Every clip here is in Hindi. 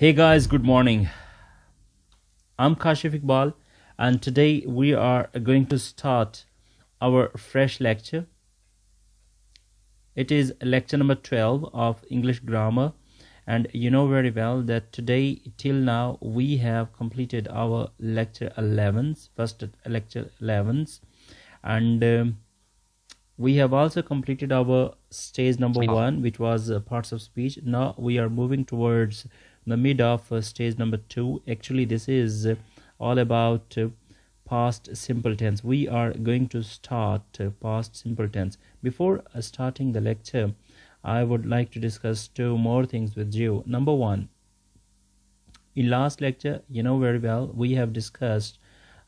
Hey guys, good morning. I'm Kashif Iqbal and today we are going to start our fresh lecture. It is lecture number 12 of English grammar and you know very well that today till now we have completed our lecture 11s, first lecture 11s and um, we have also completed our stage number 1 which was uh, parts of speech. Now we are moving towards the mid of uh, stage number two actually this is uh, all about uh, past simple tense we are going to start past simple tense before starting the lecture i would like to discuss two more things with you number one in last lecture you know very well we have discussed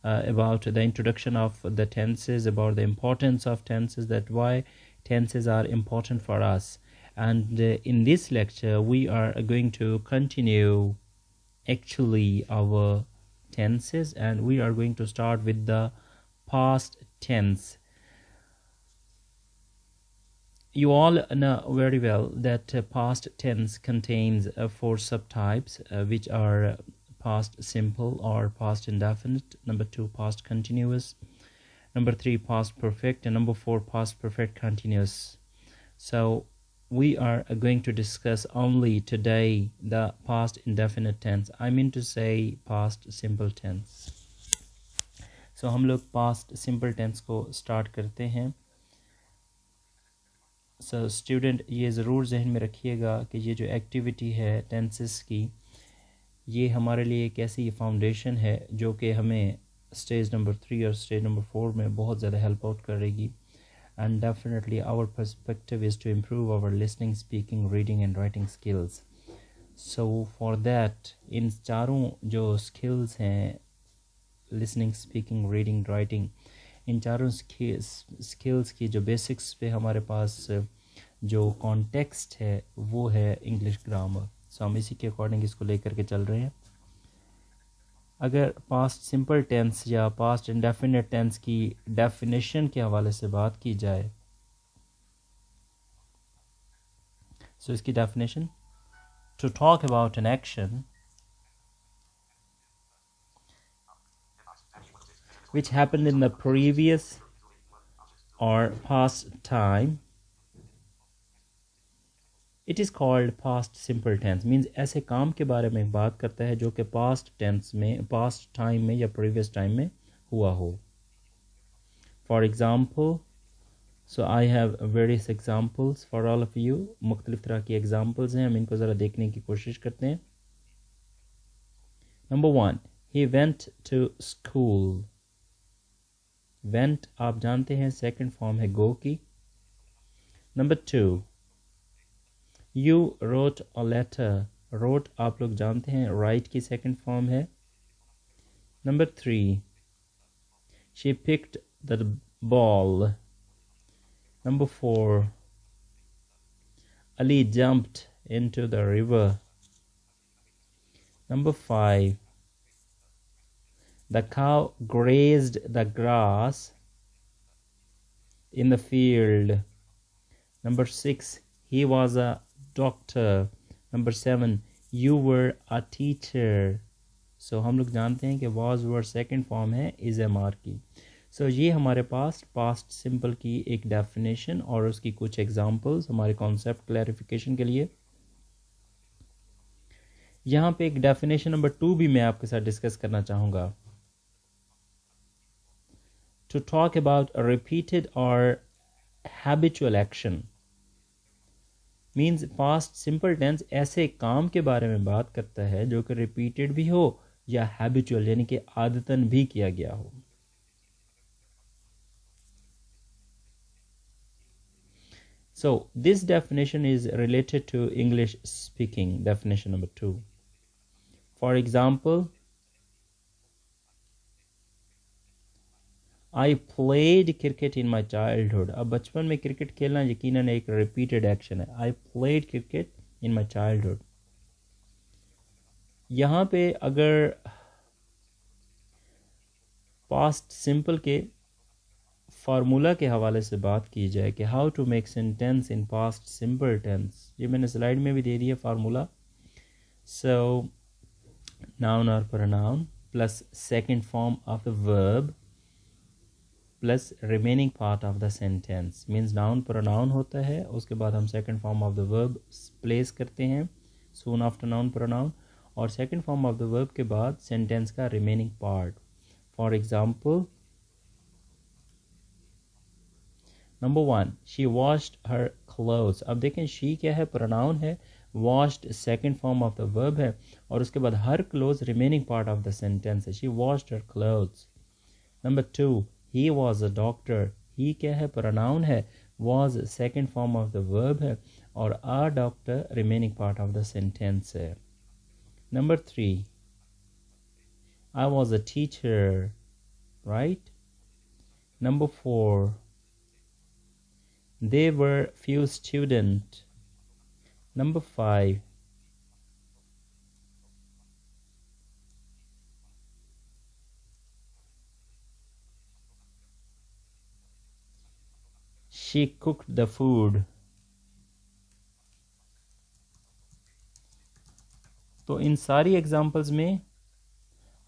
uh, about the introduction of the tenses about the importance of tenses that why tenses are important for us and uh, in this lecture we are going to continue actually our tenses and we are going to start with the past tense you all know very well that uh, past tense contains uh, four subtypes which are past simple or past indefinite number two past continuous number three past perfect and number four past perfect continuous so we are going to discuss only today the past indefinite tense i mean to say past simple tense so हम लोग past simple tense को start करते हैं so student ये ज़रूर जहन में रखिएगा कि ये जो activity है tenses की ये हमारे लिए एक ऐसी फाउंडेशन है जो कि हमें stage number थ्री और stage number फोर में बहुत ज़्यादा help out करेगी and definitely our perspective is to improve our listening speaking reading and writing skills so for that in चारों jo skills hain, listening speaking reading writing in चारों skills ki jo basics pe hamare पास jo context hai, wo hai English grammar so हम isi ke according isko lekar ke chal रहे हैं अगर पास्ट सिंपल टेंस या पास्ट इंडेफिनेट टेंस की डेफिनेशन के हवाले से बात की जाए सो so, इसकी definition to talk about an action which happened in the previous or past time it is called past simple tense means ऐसे काम के बारे में बात करता है जो कि पास्ट टेंस में पास्ट टाइम में या प्रीवियस टाइम में हुआ हो for example so I have various examples for all of you मुख्तलिफ़ तरह की एग्ज़ाम्पल्स हैं हम इनको ज़रा देखने की कोशिश करते हैं number one he went to school went आप जानते हैं सेकेंड फॉर्म है गो की number two you wrote a letter wrote आप लोग जानते हैं राइट की सेकंड फॉर्म है number three she picked the ball number four Ali jumped into the river. Number five, the cow grazed the grass in the field. Number six, he was a doctor number seven you were a teacher so हम लोग जानते हैं कि वाज वर सेकेंड फॉर्म है इज एम आर की सो so, ये हमारे पास पास्ट सिंपल की एक डेफिनेशन और उसकी कुछ एग्जांपल्स हमारे कॉन्सेप्ट क्लैरिफिकेशन के लिए यहाँ पे एक डेफिनेशन नंबर टू भी मैं आपके साथ डिस्कस करना चाहूँगा टू टॉक अबाउट रिपीटेड और habitual action means past simple tense ऐसे काम के बारे में बात करता है जो कि रिपीटेड भी हो या हैबिचुअल यानी कि आदतन भी किया गया हो so this definition is related to English speaking definition number two for example I played cricket in my childhood अब बचपन में क्रिकेट खेलना यकीन एक रिपीटेड एक्शन है I played cricket in my childhood यहाँ पे अगर पास्ट सिंपल के फार्मूला के हवाले से बात की जाए कि how to make sentence in past simple tense ये मैंने स्लाइड में भी दे दिया फार्मूला सो नाउन और pronoun plus second form of the verb plus remaining part of the sentence means noun pronoun होता है उसके बाद हम second form of the verb place करते हैं सोन आफ्टर नाउन प्रोनाउन और second form of the verb के बाद सेंटेंस का remaining part for example number one she washed her clothes अब देखें शी क्या है प्रोनाउन है washed second form of the verb है और उसके बाद her clothes remaining part of the sentence है she washed her clothes number two He was a doctor. He क्या है pronoun है was second form of the verb है और a doctor remaining part of the sentence है Number three. I was a teacher, right? Number four. There were few students. Number five. she cooked the food तो इन सारी एग्जांपल्स में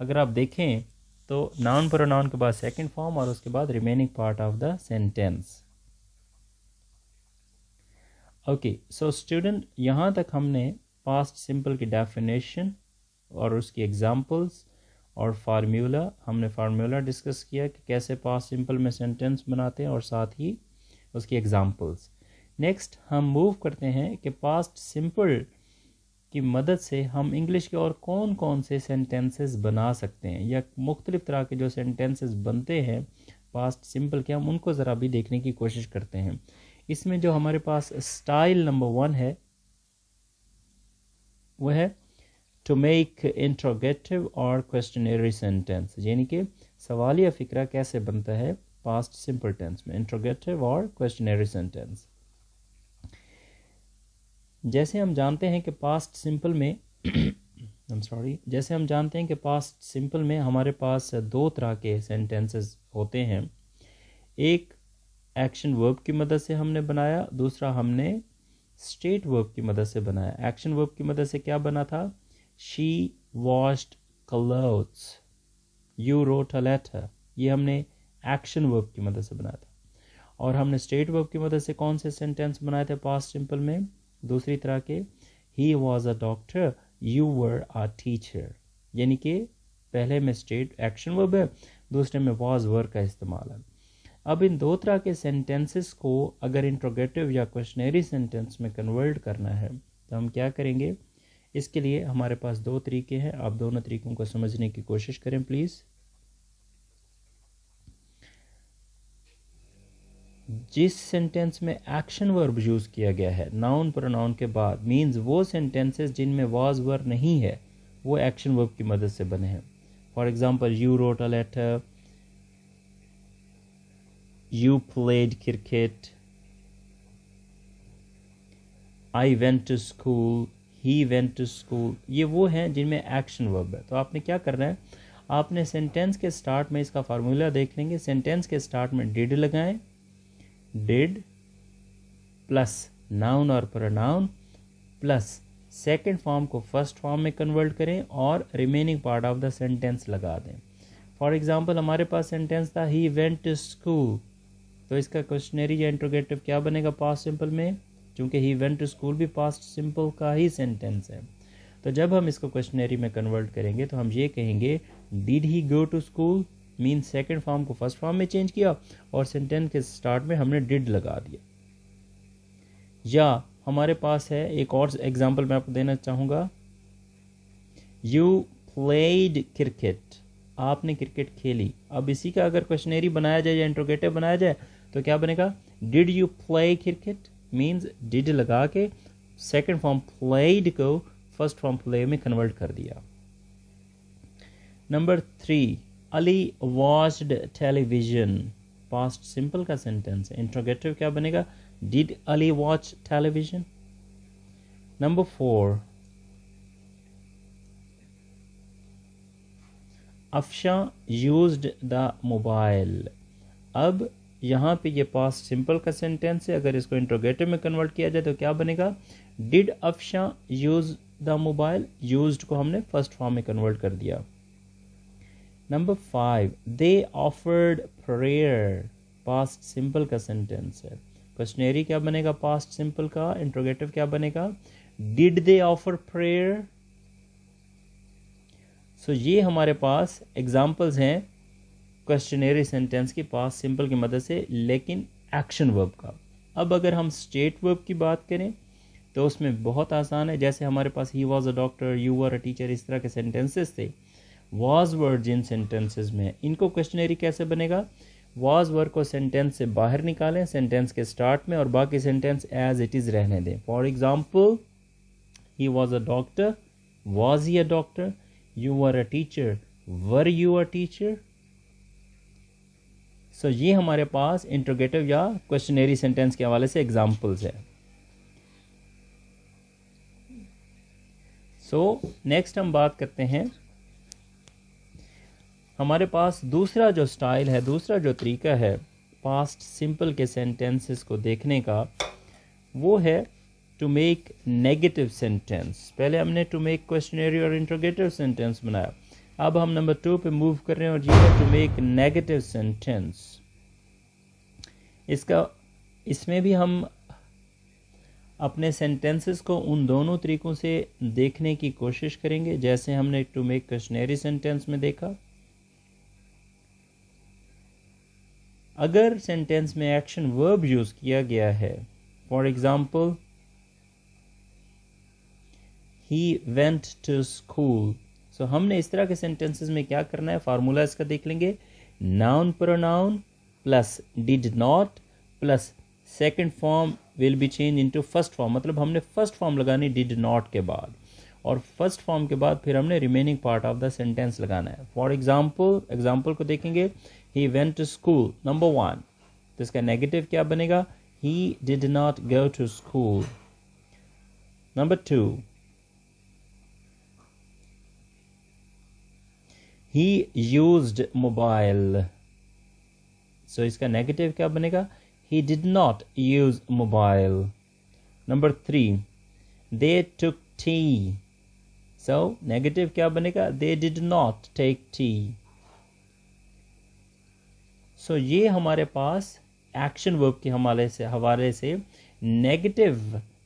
अगर आप देखें तो नाउन नॉन के बाद सेकंड फॉर्म और उसके बाद remaining part of the sentence okay so student यहाँ तक हमने पास्ट सिंपल की डेफिनेशन और उसकी एग्जांपल्स और फार्मूला हमने फार्मूला डिस्कस किया कि कैसे पास्ट सिंपल में सेंटेंस बनाते हैं और साथ ही उसकी एग्ज़ाम्पल्स नेक्स्ट हम मूव करते हैं कि पास्ट सिंपल की मदद से हम इंग्लिश के और कौन कौन से सेंटेंसेस बना सकते हैं या मुख्तलिफ़ तरह के जो सेंटेंसेस बनते हैं पास्ट सिंपल के हम उनको ज़रा भी देखने की कोशिश करते हैं इसमें जो हमारे पास स्टाइल नंबर वन है वो है टू मेक इंट्रोगेटिव और क्वेश्चनरी सेंटेंस यानी कि सवालिया फ़िक्रा कैसे बनता है past simple tense में इंट्रोगेटिव और क्वेश्चनरी सेंटेंस जैसे हम जानते हैं कि पास्ट सिंपल में आई एम सॉरी जैसे हम जानते हैं कि पास्ट सिंपल में हमारे पास दो तरह के सेंटेंसेस होते हैं एक एक्शन वर्ब की मदद से हमने बनाया दूसरा हमने स्टेट वर्ब की मदद से बनाया एक्शन वर्ब की मदद से क्या बना था she washed clothes you wrote a letter ये हमने एक्शन वर्ब की मदद से बनाया था और हमने स्टेट वर्ब की मदद से कौन से सेंटेंस बनाए थे पास्ट सिंपल में दूसरी तरह के he was a doctor you were a teacher यानी कि पहले में स्टेट एक्शन वर्ब है दूसरे में वॉज वर्ग का इस्तेमाल है अब इन दो तरह के सेंटेंसेस को अगर इंट्रोगेटिव या क्वेश्चनरी सेंटेंस में कन्वर्ट करना है तो हम क्या करेंगे इसके लिए हमारे पास दो तरीके हैं आप दोनों तरीकों को समझने की कोशिश करें प्लीज़ जिस सेंटेंस में एक्शन वर्ब यूज़ किया गया है नाउन प्रोनाउन के बाद मींस वो सेंटेंसेस जिनमें वाज वर नहीं है वो एक्शन वर्ब की मदद से बने हैं for example you wrote a letter you played cricket I went to school he went to school ये वो हैं जिनमें एक्शन वर्ब है तो आपने क्या करना है आपने सेंटेंस के स्टार्ट में इसका फार्मूला देख लेंगे सेंटेंस के स्टार्ट में डिड लगाएं did प्लस नाउन और प्रोनाउन प्लस सेकेंड फॉर्म को फर्स्ट फॉर्म में कन्वर्ट करें और remaining part of the sentence लगा दें फॉर एग्जाम्पल हमारे पास सेंटेंस था ही वेंट टू स्कूल तो इसका क्वेश्चनरी या इंट्रोगेटिव क्या बनेगा पास्ट सिंपल में चूँकि ही वेंट टू स्कूल भी पास्ट सिंपल का ही सेंटेंस है तो जब हम इसको क्वेश्चनरी में कन्वर्ट करेंगे तो हम ये कहेंगे did he go to school mean second form को फर्स्ट फॉर्म में चेंज किया और सेंटेंस के स्टार्ट में हमने डिड लगा दिया या हमारे पास है एक और एग्जाम्पल मैं आपको देना चाहूँगा यू प्लेड क्रिकेट आपने क्रिकेट खेली अब इसी का अगर क्वेश्चनरी बनाया जाए या इंट्रोगेटिव बनाया जाए तो क्या बनेगा did you play cricket means did लगा के सेकेंड फॉर्म प्लेड को फर्स्ट फॉर्म प्ले में कन्वर्ट कर दिया number three Ali watched television past simple का सेंटेंस है इंट्रोगेटिव क्या बनेगा did Ali watch television number four Afsha used the mobile अब यहाँ पे ये पास सिंपल का सेंटेंस है अगर इसको इंट्रोगेटिव में कन्वर्ट किया जाए तो क्या बनेगा did Afsha use the mobile used को हमने फर्स्ट फॉर्म में कन्वर्ट कर दिया Number five, they offered prayer. Past simple का सेंटेंस है क्वेश्चनरी क्या बनेगा पास्ट सिंपल का इंट्रोगेटिव क्या बनेगा did they offer prayer so ये हमारे पास एग्जाम्पल्स हैं क्वेश्चनरी सेंटेंस की पास्ट सिंपल की मदद से लेकिन एक्शन वर्ब का अब अगर हम स्टेट वर्ब की बात करें तो उसमें बहुत आसान है जैसे हमारे पास he was a doctor you were a teacher इस तरह के सेंटेंसेस थे वॉज वर्ड जिन सेंटेंसेज में इनको क्वेश्चनरी कैसे बनेगा वॉज वर्ड को सेंटेंस से बाहर निकालें सेंटेंस के स्टार्ट में और बाकी सेंटेंस एज इट इज़ रहने दें for example he was a doctor was he a doctor you are a teacher were you a teacher so ये हमारे पास इंट्रोगेटिव या क्वेश्चनरी सेंटेंस के हवाले से एग्जाम्पल्स है सो so, नेक्स्ट हम बात करते हैं हमारे पास दूसरा जो स्टाइल है दूसरा जो तरीका है पास्ट सिंपल के सेंटेंसेस को देखने का वो है टू मेक नेगेटिव सेंटेंस पहले हमने टू मेक क्वेश्चनरी और इंट्रोगेटिव सेंटेंस बनाया अब हम नंबर टू पे मूव कर रहे हैं और ये है टू मेक नेगेटिव सेंटेंस इसका इसमें भी हम अपने सेंटेंसेस को उन दोनों तरीकों से देखने की कोशिश करेंगे जैसे हमने टू मेक क्वेश्चनरी सेंटेंस में देखा अगर सेंटेंस में एक्शन वर्ब यूज किया गया है for example he went to school so हमने इस तरह के सेंटेंसेस में क्या करना है फार्मूला इसका देख लेंगे noun pronoun plus did not plus second form will be change into first form मतलब हमने फर्स्ट फॉर्म लगानी डिड नॉट के बाद और फर्स्ट फॉर्म के बाद फिर हमने remaining part of the sentence लगाना है फॉर एग्जाम्पल एग्जाम्पल को देखेंगे he went to school number one, this इसका negative क्या बनेगा he did not go to school number two he used mobile so, इसका negative क्या बनेगा he did not use mobile number 3 they took tea so negative kya banega they did not take tea so so, ये हमारे पास एक्शन वर्ब के हमारे से हवाले से नेगेटिव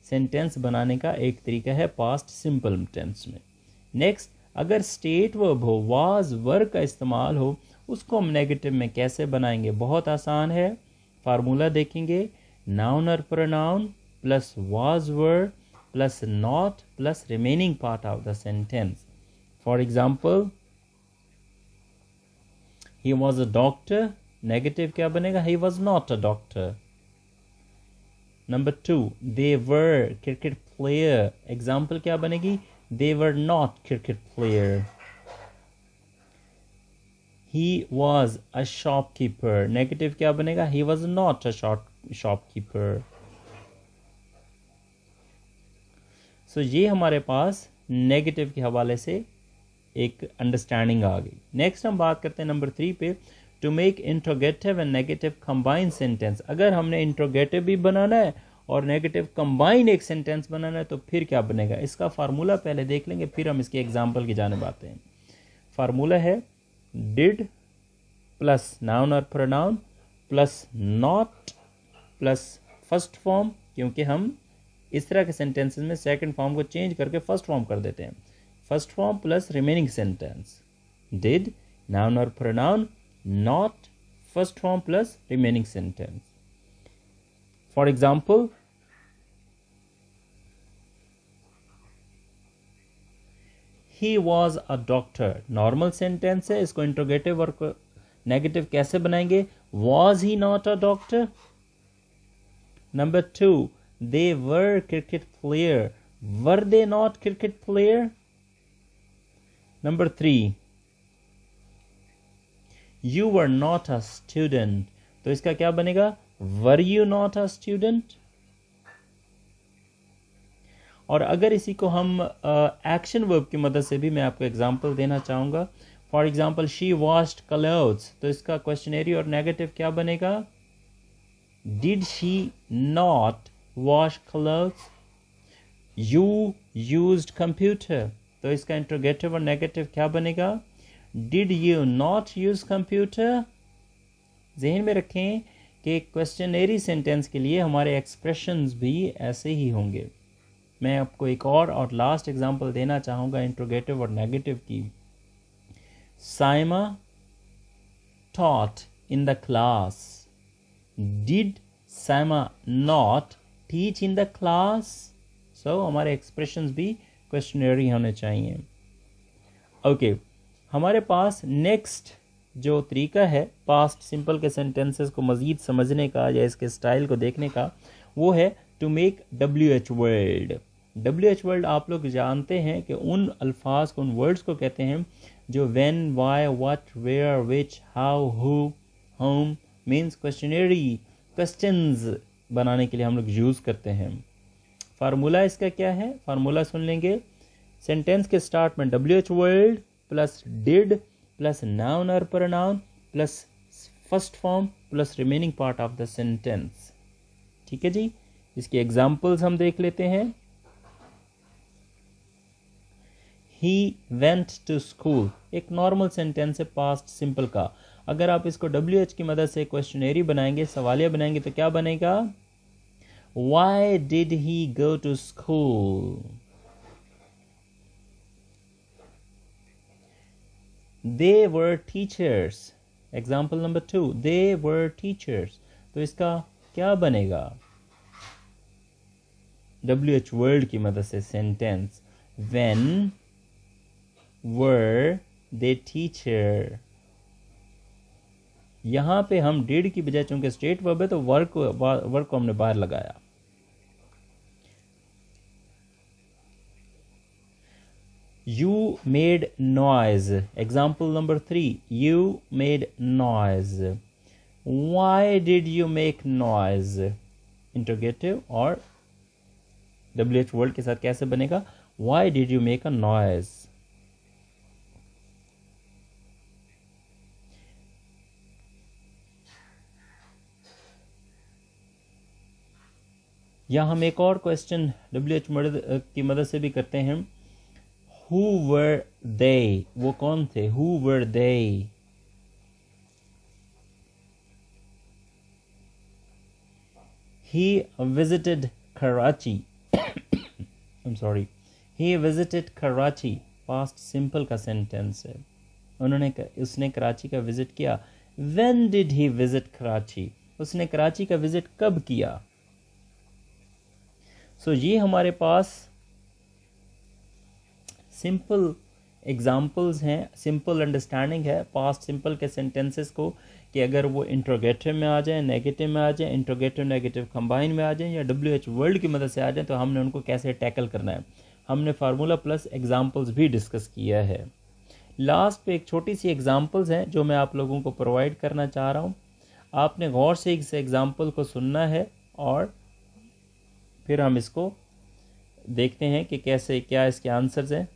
सेंटेंस बनाने का एक तरीका है पास्ट सिंपल टेंस में नेक्स्ट अगर स्टेट वर्ब हो वाज वर्ब का इस्तेमाल हो उसको हम नेगेटिव में कैसे बनाएंगे बहुत आसान है फार्मूला देखेंगे नाउन और pronoun plus was word plus not plus remaining part of the sentence for example he was a doctor negative क्या बनेगा he was not a doctor number two they were cricket player example क्या बनेगी they were not cricket player he was a shopkeeper negative क्या बनेगा he was not a shopkeeper so ये हमारे पास नेगेटिव के हवाले से एक अंडरस्टैंडिंग आ गई नेक्स्ट हम बात करते हैं नंबर थ्री पे to make interrogative and negative combine sentence अगर हमने इंट्रोगेटिव भी बनाना है और नेगेटिव कंबाइन एक सेंटेंस बनाना है तो फिर क्या बनेगा इसका फार्मूला पहले देख लेंगे फिर हम इसके एग्जाम्पल की जाने आते हैं फार्मूला है डिड प्लस नाउन और pronoun plus not plus first form क्योंकि हम इस तरह के सेंटेंसेस में सेकंड फॉर्म को चेंज करके फर्स्ट फॉर्म कर देते हैं first form plus remaining sentence did noun और pronoun not first form plus remaining sentence. For example, he was a doctor. Normal sentence to इसको interrogative or negative case. बनाएंगे Was he not a doctor? Number two, they were cricket player. Were they not cricket player? Number three, you were not a student तो इसका क्या बनेगा were you not a student और अगर इसी को हम एक्शन uh, वर्ब की मदद से भी मैं आपको एग्जाम्पल देना चाहूंगा for example she washed clothes तो इसका क्वेश्चनरी और नेगेटिव क्या बनेगा did she not wash clothes you use computer तो इसका इंट्रोगेटिव और नेगेटिव क्या बनेगा did you not use computer जहन में रखें कि क्वेश्चनरी सेंटेंस के लिए हमारे एक्सप्रेशंस भी ऐसे ही होंगे मैं आपको एक और और लास्ट एग्जांपल देना चाहूँगा इंट्रोगेटिव और नेगेटिव की Saima taught in the class did Saima not teach in the class so हमारे एक्सप्रेशन भी क्वेश्चनरी होने चाहिए Okay. हमारे पास नेक्स्ट जो तरीका है पास्ट सिंपल के सेंटेंसेस को मज़ीद समझने का या इसके स्टाइल को देखने का वो है to make W H world W H world आप लोग जानते हैं कि उन अल्फाज को उन वर्ड्स को कहते हैं जो when why what where which how who whom means questionary question बनाने के लिए हम लोग यूज़ करते हैं फार्मूला इसका क्या है फार्मूला सुन लेंगे सेंटेंस के स्टार्ट में W H world plus did plus noun और pronoun plus first form plus remaining part of the sentence ठीक है जी इसके एग्जाम्पल्स हम देख लेते हैं ही वेंट टू स्कूल एक नॉर्मल सेंटेंस है पास्ट सिंपल का अगर आप इसको डब्ल्यू एच की मदद से क्वेश्चनरी बनाएंगे सवालिया बनाएंगे तो क्या बनेगा why did he go to school they were teachers example number two they were teachers तो इसका क्या बनेगा डब्ल्यू एच वर्ल्ड की मदद से sentence when were they teacher यहाँ पे हम डेढ़ की बजाय चूंकि स्टेट वर्ब है तो वर्क वर्क को हमने बाहर लगाया you made noise example number three you made noise why did you make noise interrogative और डब्ल्यू एच वर्ल्ड के साथ कैसे बनेगा why did you make a noise या हम एक और क्वेश्चन डब्ल्यू एच की मदद से भी करते हैं who were they वो कौन थे who were they he visited karachi i'm sorry he visited karachi past simple का sentence है उन्होंने उसने कराची का visit किया when did he visit karachi उसने कराची का visit कब किया सो so, ये हमारे पास सिंपल एग्जाम्पल्स हैं सिंपल अंडरस्टैंडिंग है पास्ट सिंपल के सेंटेंसेस को कि अगर वो इंट्रोगेटिव में आ जाए नेगेटिव में आ जाए इंट्रोगेटिव नेगेटिव कंबाइन में आ जाए या डब्ल्यू एच वर्ल्ड की मदद से आ जाए तो हमने उनको कैसे टैकल करना है हमने फार्मूला प्लस एग्जाम्पल्स भी डिस्कस किया है लास्ट पे एक छोटी सी एग्जाम्पल्स हैं जो मैं आप लोगों को प्रोवाइड करना चाह रहा हूँ आपने गौर से इस एग्ज़ाम्पल को सुनना है और फिर हम इसको देखते हैं कि कैसे क्या इसके आंसर्स हैं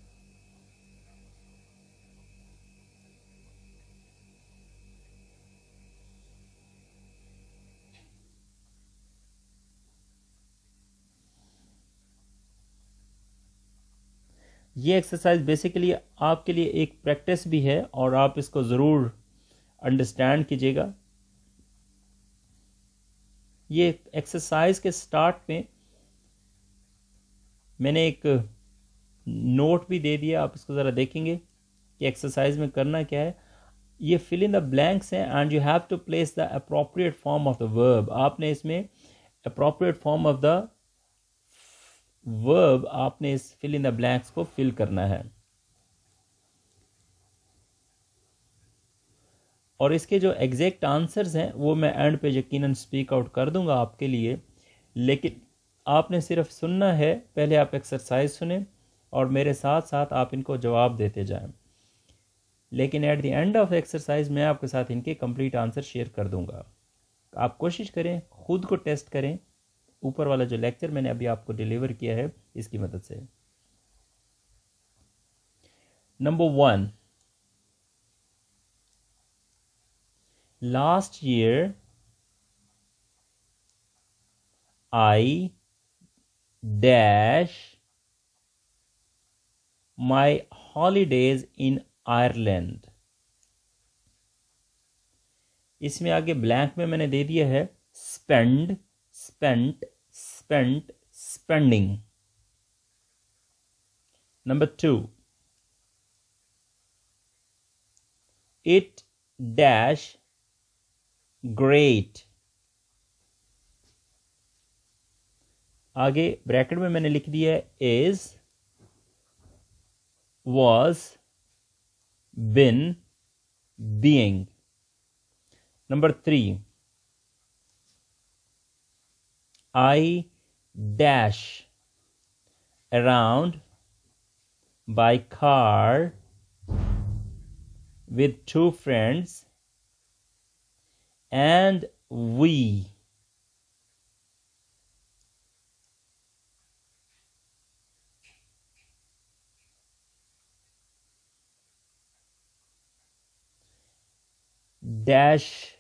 ये एक्सरसाइज बेसिकली आपके लिए एक प्रैक्टिस भी है और आप इसको ज़रूर अंडरस्टैंड कीजिएगा ये एक्सरसाइज के स्टार्ट में मैंने एक नोट भी दे दिया आप इसको ज़रा देखेंगे कि एक्सरसाइज में करना क्या है ये फिल इन द ब्लैंक्स हैं and you have to place the appropriate form of the verb आपने इसमें appropriate form of the verb आपने इस फिल इन द ब्लैंक्स को फिल करना है और इसके जो एग्जैक्ट आंसर्स हैं वो मैं एंड पे यकीनन स्पीक आउट कर दूंगा आपके लिए लेकिन आपने सिर्फ सुनना है पहले आप एक्सरसाइज सुने और मेरे साथ साथ आप इनको जवाब देते जाएं लेकिन at the end of exercise मैं आपके साथ इनके कंप्लीट आंसर शेयर कर दूंगा आप कोशिश करें खुद को टेस्ट करें ऊपर वाला जो लेक्चर मैंने अभी आपको डिलीवर किया है इसकी मदद से number one last year I dash my holidays in Ireland इसमें आगे ब्लैंक में मैंने दे दिया है spend spent spent spending number 2 it dash great आगे ब्रैकेट में मैंने लिख दिया है is was been being number three I dash around by car with two friends and we dash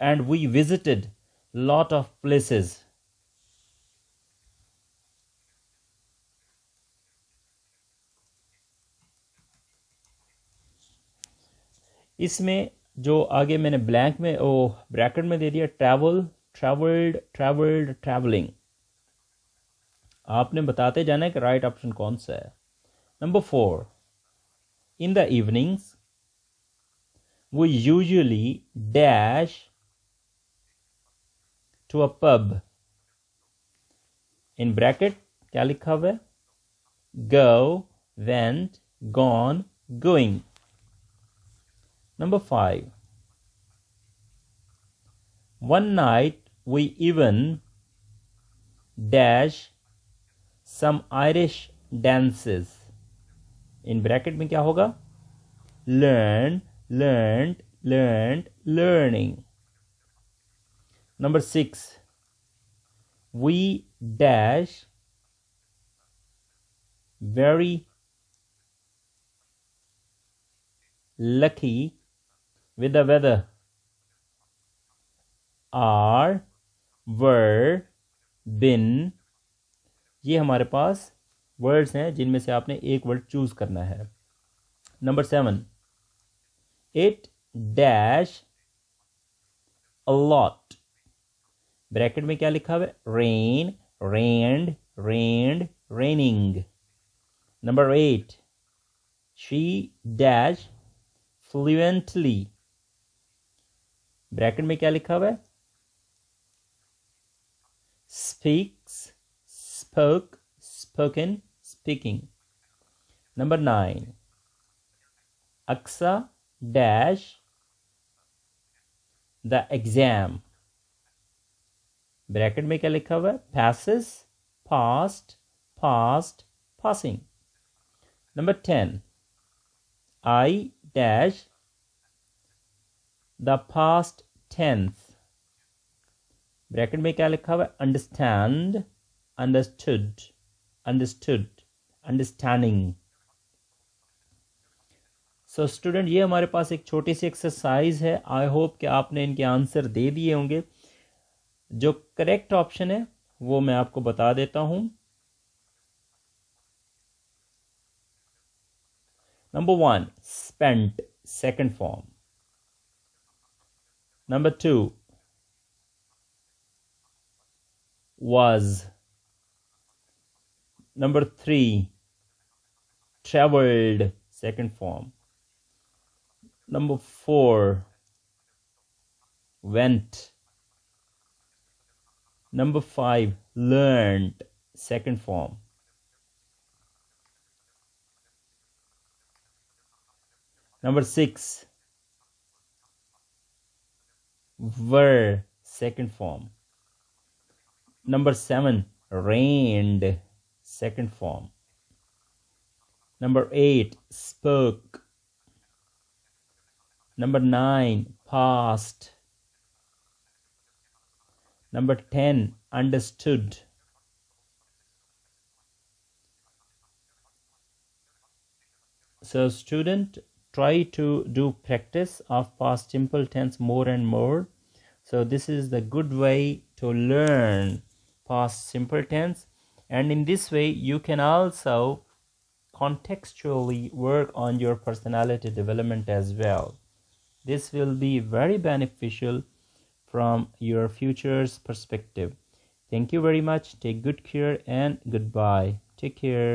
and we visited lot of places इसमें जो आगे मैंने ब्लैंक में ओ ब्रैकेट में दे दिया ट्रैवल ट्रैवल्ड ट्रैवल्ड ट्रैवलिंग आपने बताते जाना है कि राइट ऑप्शन कौन सा है number four in the evenings वो usually dash to a pub in bracket क्या लिखा हुआ है go went gone going Number five. One night we even dash some Irish dances. In bracket में क्या होगा? Learn, learned, learned, learning. Number six. We dash very lucky with the weather are were been ये हमारे पास वर्ड्स हैं जिनमें से आपने एक वर्ड चूज करना है number seven it dash a lot bracket में क्या लिखा हुआ है rain rained rained raining number eight she dash fluently bracket में क्या लिखा हुआ है speaks spoke spoken speaking number nine Aqsa dash the exam bracket में क्या लिखा हुआ है passes fast fast passing number ten I dash the fast tense bracket में क्या लिखा हुआ है understand understood understood understanding so student ये हमारे पास एक छोटी सी एक्सरसाइज है आई होप कि आपने इनके आंसर दे दिए होंगे जो करेक्ट ऑप्शन है वो मैं आपको बता देता हूं number one spent second form Number two was. Number three traveled, second form. Number four went. Number five learned, second form. Number six were second form number 7 reigned second form number 8 spoke number 9 passed number 10 understood so student try to do practice of past simple tense more and more so this is the good way to learn past simple tense and in this way you can also contextually work on your personality development as well this will be very beneficial from your future's perspective thank you very much take good care and goodbye take care